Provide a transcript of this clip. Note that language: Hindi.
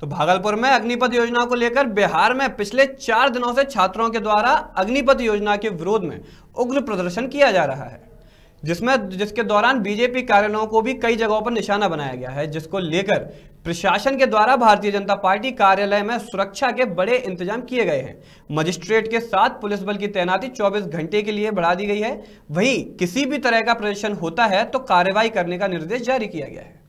तो भागलपुर में अग्निपथ योजना को लेकर बिहार में पिछले चार दिनों से छात्रों के द्वारा अग्निपथ योजना के विरोध में उग्र प्रदर्शन किया जा रहा है जिसमें जिसके दौरान बीजेपी कार्यालयों को भी कई जगहों पर निशाना बनाया गया है जिसको लेकर प्रशासन के द्वारा भारतीय जनता पार्टी कार्यालय में सुरक्षा के बड़े इंतजाम किए गए हैं मजिस्ट्रेट के साथ पुलिस बल की तैनाती 24 घंटे के लिए बढ़ा दी गई है वहीं किसी भी तरह का प्रदर्शन होता है तो कार्रवाई करने का निर्देश जारी किया गया है